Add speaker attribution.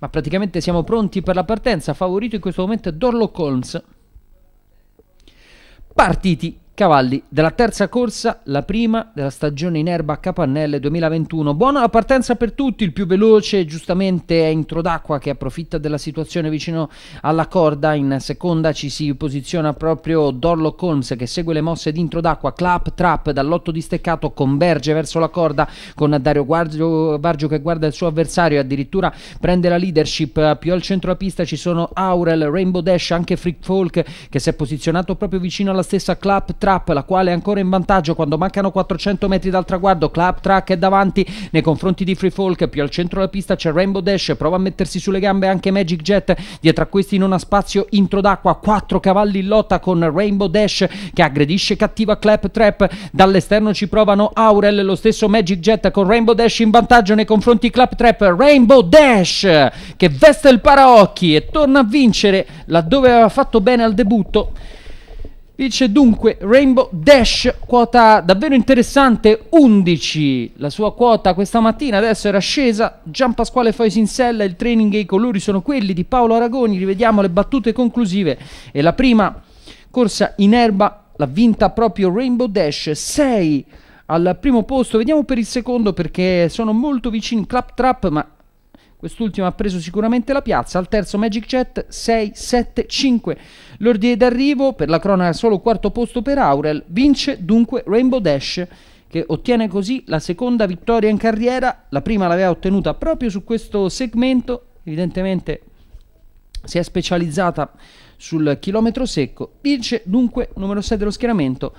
Speaker 1: Ma praticamente siamo pronti per la partenza. Favorito in questo momento è Dorlock Holmes. Partiti cavalli della terza corsa, la prima della stagione in erba a Capannelle 2021. Buona la partenza per tutti, il più veloce giustamente è Introdacqua che approfitta della situazione vicino alla corda, in seconda ci si posiziona proprio Dorlo Holmes che segue le mosse di Intro d'Acqua, clap trap dall'otto di steccato converge verso la corda con Dario Guargio, Vargio che guarda il suo avversario e addirittura prende la leadership, più al centro della pista ci sono Aurel, Rainbow Dash, anche Freak Folk che si è posizionato proprio vicino alla stessa clap trap Claptrap, la quale è ancora in vantaggio quando mancano 400 metri dal traguardo. Track è davanti nei confronti di Free Folk, più al centro della pista c'è Rainbow Dash, prova a mettersi sulle gambe anche Magic Jet, dietro a questi non ha spazio intro d'acqua, 4 cavalli in lotta con Rainbow Dash che aggredisce cattiva Clap Trap. dall'esterno ci provano Aurel, lo stesso Magic Jet con Rainbow Dash in vantaggio nei confronti Clap Trap. Rainbow Dash che veste il paraocchi e torna a vincere laddove aveva fatto bene al debutto. Vince dunque Rainbow Dash, quota davvero interessante, 11. La sua quota questa mattina adesso era scesa. Gian Pasquale Fois in sella, il training e i colori sono quelli di Paolo Aragoni. Rivediamo le battute conclusive. E la prima corsa in erba l'ha vinta proprio Rainbow Dash, 6 al primo posto. Vediamo per il secondo perché sono molto vicini Claptrap, ma Quest'ultimo ha preso sicuramente la piazza al terzo Magic Jet 6-7-5. L'ordine d'arrivo per la cronaca solo quarto posto per Aurel. Vince dunque Rainbow Dash che ottiene così la seconda vittoria in carriera. La prima l'aveva ottenuta proprio su questo segmento. Evidentemente si è specializzata sul chilometro secco. Vince dunque numero 6 dello schieramento